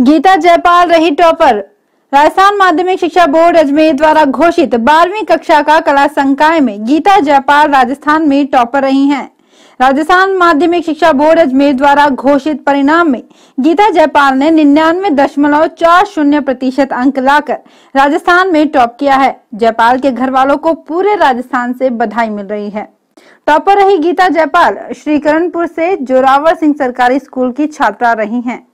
गीता जयपाल रही टॉपर राजस्थान माध्यमिक शिक्षा बोर्ड अजमेर द्वारा घोषित बारहवीं कक्षा का कला संकाय में गीता जयपाल राजस्थान में टॉपर रही हैं। राजस्थान माध्यमिक शिक्षा बोर्ड अजमेर द्वारा घोषित परिणाम में गीता जयपाल ने निन्यानवे दशमलव चार शून्य प्रतिशत अंक लाकर राजस्थान में टॉप किया है जयपाल के घर वालों को पूरे राजस्थान से बधाई मिल रही है टॉपर रही गीता जयपाल श्रीकरणपुर से जोरावर सिंह सरकारी स्कूल की छात्रा रही हैं।